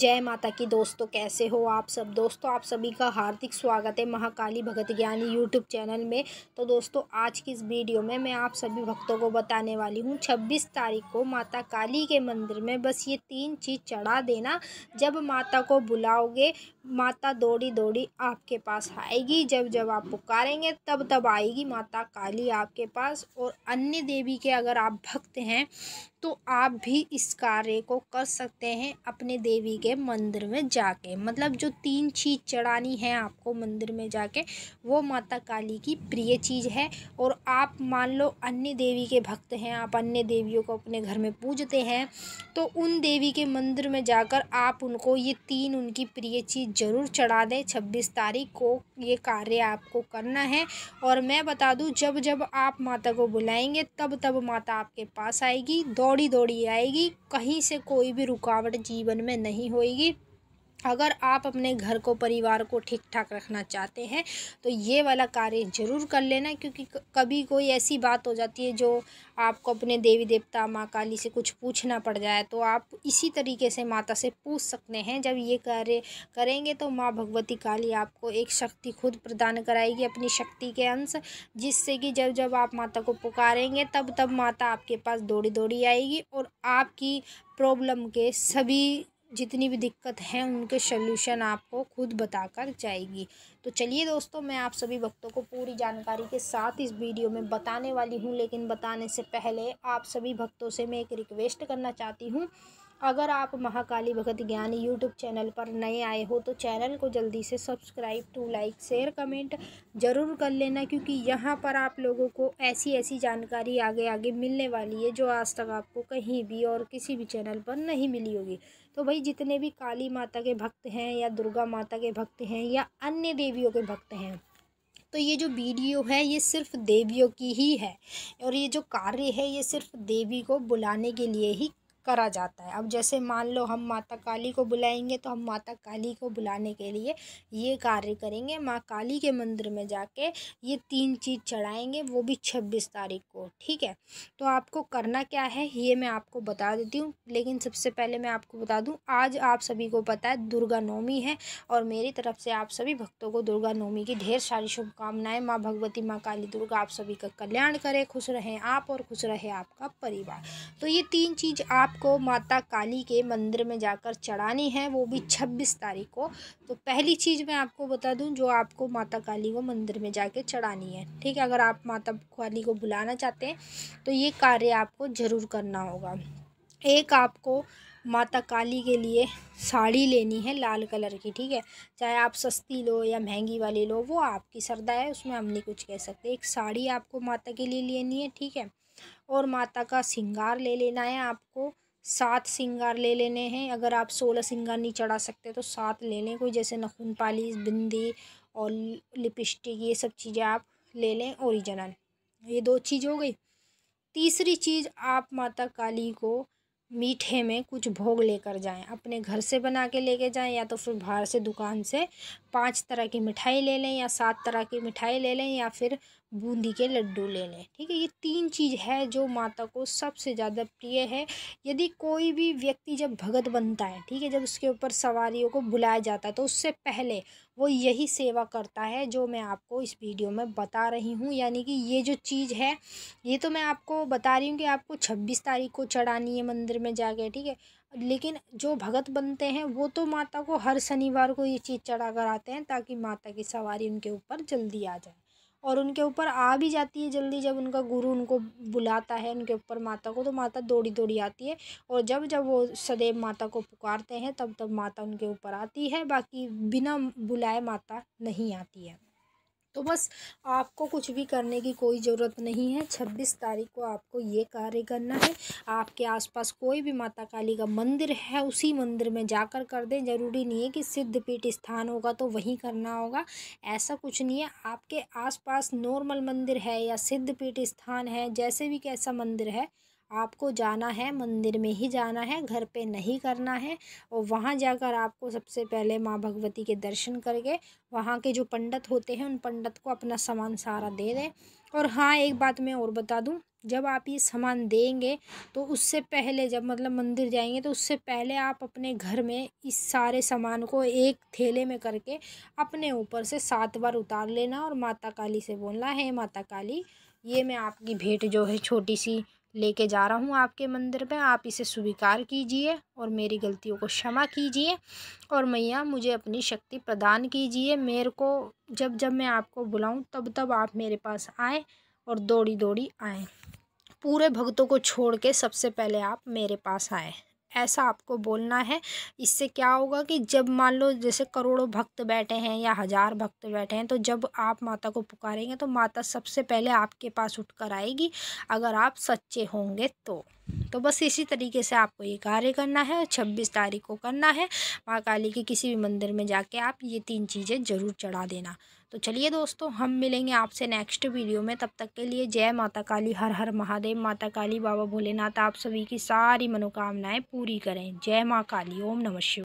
जय माता की दोस्तों कैसे हो आप सब दोस्तों आप सभी का हार्दिक स्वागत है महाकाली भगत ज्ञानी यूट्यूब चैनल में तो दोस्तों आज की इस वीडियो में मैं आप सभी भक्तों को बताने वाली हूँ 26 तारीख को माता काली के मंदिर में बस ये तीन चीज़ चढ़ा देना जब माता को बुलाओगे माता दौड़ी दौड़ी आपके पास आएगी जब जब आप पुकारेंगे तब तब आएगी माता काली आपके पास और अन्य देवी के अगर आप भक्त हैं तो आप भी इस कार्य को कर सकते हैं अपने देवी के मंदिर में जाके मतलब जो तीन चीज़ चढ़ानी है आपको मंदिर में जाके वो माता काली की प्रिय चीज़ है और आप मान लो अन्य देवी के भक्त हैं आप अन्य देवियों को अपने घर में पूजते हैं तो उन देवी के मंदिर में जाकर आप उनको ये तीन उनकी प्रिय चीज़ ज़रूर चढ़ा दें छब्बीस तारीख को ये कार्य आपको करना है और मैं बता दूँ जब जब आप माता को बुलाएंगे तब तब माता आपके पास आएगी दौड़ी दौड़ी आएगी कहीं से कोई भी रुकावट जीवन में नहीं होएगी अगर आप अपने घर को परिवार को ठीक ठाक रखना चाहते हैं तो ये वाला कार्य ज़रूर कर लेना क्योंकि कभी कोई ऐसी बात हो जाती है जो आपको अपने देवी देवता माँ काली से कुछ पूछना पड़ जाए तो आप इसी तरीके से माता से पूछ सकते हैं जब ये कार्य करेंगे तो माँ भगवती काली आपको एक शक्ति खुद प्रदान कराएगी अपनी शक्ति के अंश जिससे कि जब जब आप माता को पुकारेंगे तब तब माता आपके पास दौड़ी दौड़ी आएगी और आपकी प्रॉब्लम के सभी जितनी भी दिक्कत है उनके सल्यूशन आपको खुद बता कर जाएगी तो चलिए दोस्तों मैं आप सभी भक्तों को पूरी जानकारी के साथ इस वीडियो में बताने वाली हूँ लेकिन बताने से पहले आप सभी भक्तों से मैं एक रिक्वेस्ट करना चाहती हूँ अगर आप महाकाली भगत ज्ञान यूट्यूब चैनल पर नए आए हो तो चैनल को जल्दी से subscribe to like share comment ज़रूर कर लेना क्योंकि यहाँ पर आप लोगों को ऐसी ऐसी जानकारी आगे आगे मिलने वाली है जो आज तक आपको कहीं भी और किसी भी चैनल पर नहीं मिली होगी तो भाई जितने भी काली माता के भक्त हैं या दुर्गा माता के भक्त हैं या अन्य देवियों के भक्त हैं तो ये जो वीडियो है ये सिर्फ देवियों की ही है और ये जो कार्य है ये सिर्फ देवी को बुलाने के लिए ही करा जाता है अब जैसे मान लो हम माता काली को बुलाएंगे तो हम माता काली को बुलाने के लिए ये कार्य करेंगे माँ काली के मंदिर में जाके ये तीन चीज़ चढ़ाएंगे वो भी छब्बीस तारीख को ठीक है तो आपको करना क्या है ये मैं आपको बता देती हूँ लेकिन सबसे पहले मैं आपको बता दूँ आज आप सभी को पता है दुर्गा नवमी है और मेरी तरफ से आप सभी भक्तों को दुर्गा नवमी की ढेर सारी शुभकामनाएं माँ भगवती माँ काली दुर्गा आप सभी का कल्याण करें खुश रहें आप और खुश रहे आपका परिवार तो ये तीन चीज़ आप आपको माता काली के मंदिर में जाकर चढ़ानी है वो भी छब्बीस तारीख को तो पहली चीज़ मैं आपको बता दूं जो आपको माता काली को मंदिर में जाकर चढ़ानी है ठीक है अगर आप माता काली को बुलाना चाहते हैं तो ये कार्य आपको ज़रूर करना होगा एक आपको माता काली के लिए साड़ी लेनी है लाल कलर की ठीक है चाहे आप सस्ती लो या महंगी वाली लो वो आपकी श्रद्धा है उसमें हम नहीं कुछ कह सकते एक साड़ी आपको माता के लिए लेनी है ठीक है और माता का श्रृंगार ले लेना है आपको सात सिंगार ले लेने हैं अगर आप सोलह सिंगार नहीं चढ़ा सकते तो सात ले लें कोई जैसे नखून पाली बिंदी और लिपस्टिक ये सब चीज़ें आप ले लें ओरिजिनल ये दो चीज़ हो गई तीसरी चीज़ आप माता काली को मीठे में कुछ भोग लेकर जाएं अपने घर से बना के लेके जाएं या तो फिर बाहर से दुकान से पांच तरह की मिठाई ले लें या सात तरह की मिठाई ले लें या फिर बूंदी के लड्डू ले लें ठीक है ये तीन चीज़ है जो माता को सबसे ज़्यादा प्रिय है यदि कोई भी व्यक्ति जब भगत बनता है ठीक है जब उसके ऊपर सवारियों को बुलाया जाता है तो उससे पहले वो यही सेवा करता है जो मैं आपको इस वीडियो में बता रही हूँ यानी कि ये जो चीज़ है ये तो मैं आपको बता रही हूँ कि आपको छब्बीस तारीख को चढ़ानी है मंदिर में जाके ठीक है लेकिन जो भगत बनते हैं वो तो माता को हर शनिवार को ये चीज़ चढ़ा कर आते हैं ताकि माता की सवारी उनके ऊपर जल्दी आ जाए और उनके ऊपर आ भी जाती है जल्दी जब उनका गुरु उनको बुलाता है उनके ऊपर माता को तो माता दौड़ी दौड़ी आती है और जब जब वो सदैव माता को पुकारते हैं तब तब माता उनके ऊपर आती है बाकी बिना बुलाए माता नहीं आती है तो बस आपको कुछ भी करने की कोई ज़रूरत नहीं है छब्बीस तारीख को आपको ये कार्य करना है आपके आसपास कोई भी माता काली का मंदिर है उसी मंदिर में जाकर कर दें ज़रूरी नहीं है कि सिद्धपीठ स्थान होगा तो वहीं करना होगा ऐसा कुछ नहीं है आपके आसपास नॉर्मल मंदिर है या सिद्धपीठ स्थान है जैसे भी कैसा मंदिर है आपको जाना है मंदिर में ही जाना है घर पे नहीं करना है और वहाँ जाकर आपको सबसे पहले माँ भगवती के दर्शन करके वहाँ के जो पंडित होते हैं उन पंडित को अपना सामान सारा दे दें और हाँ एक बात मैं और बता दूँ जब आप ये सामान देंगे तो उससे पहले जब मतलब मंदिर जाएंगे तो उससे पहले आप अपने घर में इस सारे सामान को एक थैले में करके अपने ऊपर से सात बार उतार लेना और माता काली से बोलना है माता काली ये मैं आपकी भेंट जो है छोटी सी लेके जा रहा हूँ आपके मंदिर में आप इसे स्वीकार कीजिए और मेरी गलतियों को क्षमा कीजिए और मैया मुझे अपनी शक्ति प्रदान कीजिए मेरे को जब जब मैं आपको बुलाऊँ तब तब आप मेरे पास आए और दौड़ी दौड़ी आए पूरे भक्तों को छोड़ के सबसे पहले आप मेरे पास आए ऐसा आपको बोलना है इससे क्या होगा कि जब मान लो जैसे करोड़ों भक्त बैठे हैं या हज़ार भक्त बैठे हैं तो जब आप माता को पुकारेंगे तो माता सबसे पहले आपके पास उठ कर आएगी अगर आप सच्चे होंगे तो तो बस इसी तरीके से आपको ये कार्य करना है और छब्बीस तारीख को करना है माँ काली के किसी भी मंदिर में जाके आप ये तीन चीज़ें ज़रूर चढ़ा देना तो चलिए दोस्तों हम मिलेंगे आपसे नेक्स्ट वीडियो में तब तक के लिए जय माता काली हर हर महादेव माता काली बाबा भोलेनाथ आप सभी की सारी मनोकामनाएं पूरी करें जय माँ काली ओम नमः शिव